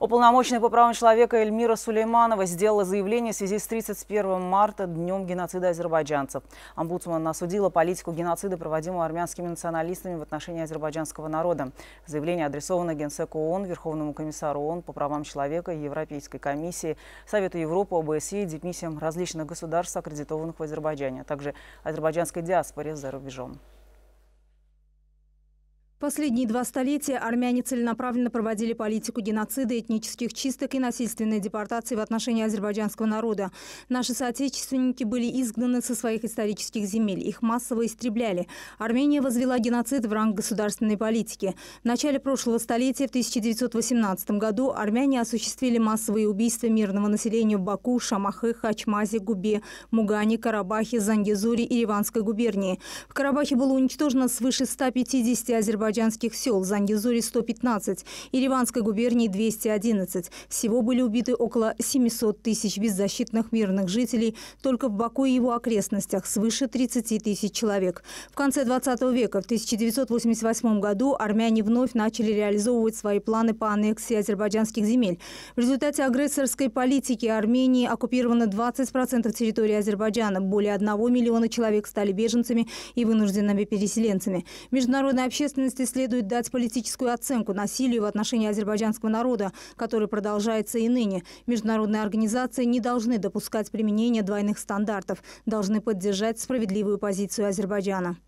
Уполномоченная по правам человека Эльмира Сулейманова сделала заявление в связи с 31 марта, днем геноцида азербайджанцев. Омбудсман осудила политику геноцида, проводимую армянскими националистами в отношении азербайджанского народа. Заявление адресовано Генсеку ООН, Верховному комиссару ООН по правам человека, Европейской комиссии, Совету Европы, ОБСЕ и депмиссиям различных государств, аккредитованных в Азербайджане, а также азербайджанской диаспоре за рубежом. Последние два столетия армяне целенаправленно проводили политику геноцида, этнических чисток и насильственной депортации в отношении азербайджанского народа. Наши соотечественники были изгнаны со своих исторических земель, их массово истребляли. Армения возвела геноцид в ранг государственной политики. В начале прошлого столетия, в 1918 году, армяне осуществили массовые убийства мирного населения в Баку, Шамахе, Хачмазе, Губе, Мугане, Карабахе, Зангизуре и Ливанской губернии. В Карабахе было уничтожено свыше 150 азербайджанцев азербайджанских сел Заньязури-115 и Риванской губернии 211. Всего были убиты около 700 тысяч беззащитных мирных жителей только в Баку и его окрестностях, свыше 30 тысяч человек. В конце 20 века, в 1988 году, армяне вновь начали реализовывать свои планы по аннексии азербайджанских земель. В результате агрессорской политики Армении оккупировано 20% территории Азербайджана, более 1 миллиона человек стали беженцами и вынужденными переселенцами. Международная общественность обществе следует дать политическую оценку насилию в отношении азербайджанского народа, который продолжается и ныне. Международные организации не должны допускать применения двойных стандартов, должны поддержать справедливую позицию Азербайджана.